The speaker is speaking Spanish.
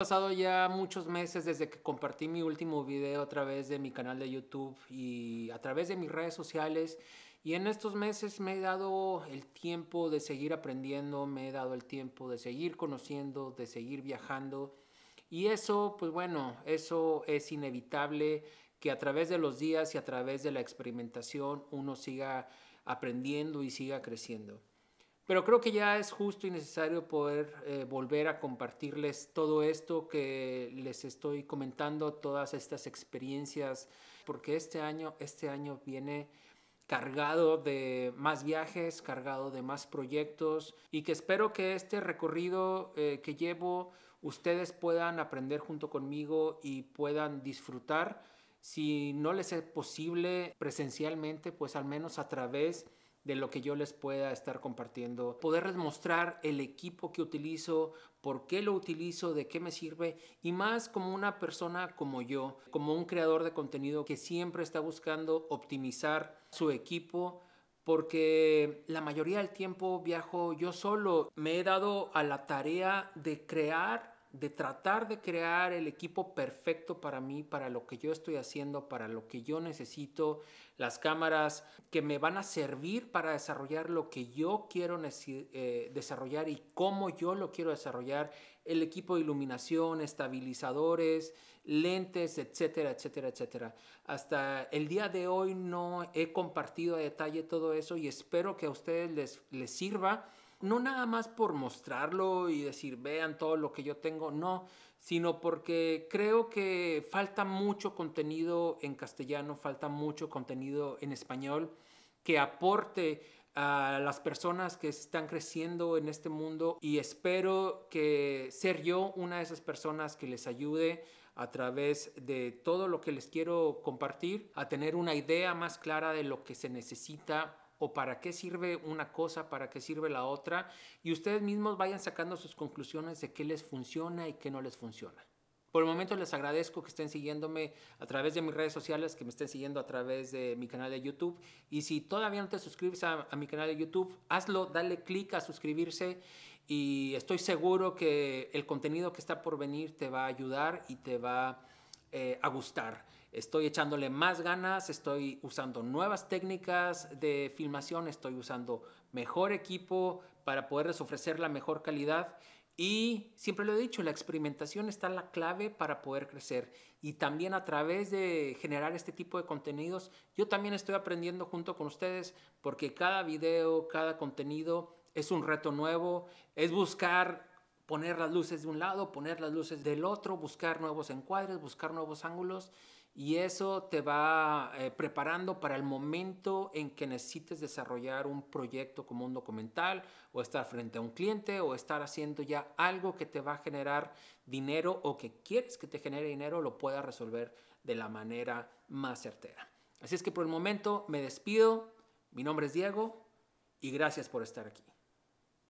pasado ya muchos meses desde que compartí mi último video a través de mi canal de YouTube y a través de mis redes sociales y en estos meses me he dado el tiempo de seguir aprendiendo, me he dado el tiempo de seguir conociendo, de seguir viajando y eso, pues bueno, eso es inevitable que a través de los días y a través de la experimentación uno siga aprendiendo y siga creciendo. Pero creo que ya es justo y necesario poder eh, volver a compartirles todo esto que les estoy comentando, todas estas experiencias, porque este año, este año viene cargado de más viajes, cargado de más proyectos y que espero que este recorrido eh, que llevo ustedes puedan aprender junto conmigo y puedan disfrutar. Si no les es posible presencialmente, pues al menos a través de de lo que yo les pueda estar compartiendo, poderles mostrar el equipo que utilizo, por qué lo utilizo, de qué me sirve y más como una persona como yo, como un creador de contenido que siempre está buscando optimizar su equipo porque la mayoría del tiempo viajo yo solo. Me he dado a la tarea de crear de tratar de crear el equipo perfecto para mí, para lo que yo estoy haciendo, para lo que yo necesito, las cámaras que me van a servir para desarrollar lo que yo quiero eh, desarrollar y cómo yo lo quiero desarrollar, el equipo de iluminación, estabilizadores, lentes, etcétera, etcétera, etcétera. Hasta el día de hoy no he compartido a detalle todo eso y espero que a ustedes les, les sirva no nada más por mostrarlo y decir, vean todo lo que yo tengo, no, sino porque creo que falta mucho contenido en castellano, falta mucho contenido en español que aporte a las personas que están creciendo en este mundo y espero que ser yo una de esas personas que les ayude a través de todo lo que les quiero compartir a tener una idea más clara de lo que se necesita o para qué sirve una cosa, para qué sirve la otra, y ustedes mismos vayan sacando sus conclusiones de qué les funciona y qué no les funciona. Por el momento les agradezco que estén siguiéndome a través de mis redes sociales, que me estén siguiendo a través de mi canal de YouTube. Y si todavía no te suscribes a, mi canal de YouTube, hazlo, dale clic a suscribirse y estoy seguro que el contenido que está por venir te va a ayudar y te va eh, a gustar estoy echándole más ganas, estoy usando nuevas técnicas de filmación, estoy usando mejor equipo para poderles ofrecer la mejor calidad. Y siempre lo he dicho, la experimentación está la clave para poder crecer. Y también a través de generar este tipo de contenidos, yo también estoy aprendiendo junto con ustedes porque cada video, cada contenido es un reto nuevo, es buscar poner las luces de un lado, poner las luces del otro, buscar nuevos encuadres, buscar nuevos ángulos y eso te va eh, preparando para el momento en que necesites desarrollar un proyecto como un documental o estar frente a un cliente o estar haciendo ya algo que te va a generar dinero o que quieres que te genere dinero, lo puedas resolver de la manera más certera. Así es que por el momento me despido, mi nombre es Diego y gracias por estar aquí.